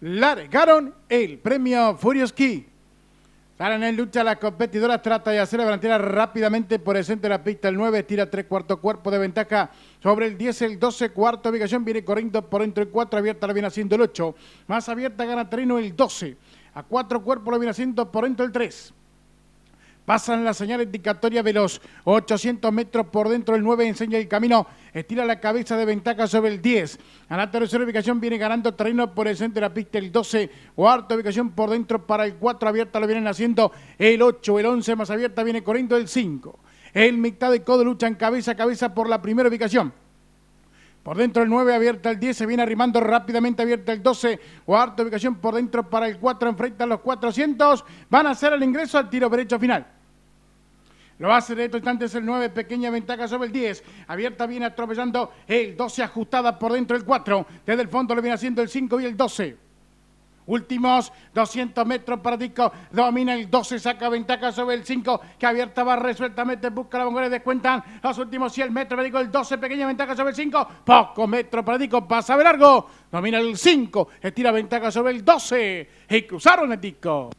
largaron el premio Furious Key. Salen en lucha las competidoras, trata de hacer la delantera rápidamente por el centro de la pista. El 9 tira 3 cuarto cuerpo de ventaja sobre el 10, el 12 cuarto ubicación. Viene corriendo por dentro el 4, abierta la viene haciendo el 8. Más abierta gana terreno el 12. A cuatro cuerpos lo viene haciendo por dentro el 3. Pasan la señal indicatoria de los 800 metros por dentro. El 9 enseña el camino. Estira la cabeza de ventaja sobre el 10. A la tercera ubicación viene ganando terreno por el centro de la pista el 12. Cuarta ubicación por dentro para el 4. Abierta lo vienen haciendo el 8. El 11 más abierta viene corriendo el 5. El mitad de codo luchan cabeza a cabeza por la primera ubicación. Por dentro el 9, abierta el 10, se viene arrimando rápidamente, abierta el 12, cuarta ubicación por dentro para el 4, enfrenta a los 400, van a hacer el ingreso al tiro derecho final. Lo hace de estos instantes el 9, pequeña ventaja sobre el 10. Abierta viene atropellando el 12, ajustada por dentro del 4. Desde el fondo le viene haciendo el 5 y el 12. Últimos 200 metros para Dico. Domina el 12, saca ventaja sobre el 5, que abierta va resueltamente, busca la vanguardia, descuentan los últimos 100 metros para Dico El 12, pequeña ventaja sobre el 5, pocos metros para Dico. pasa de largo. Domina el 5, estira ventaja sobre el 12 y cruzaron el Dico.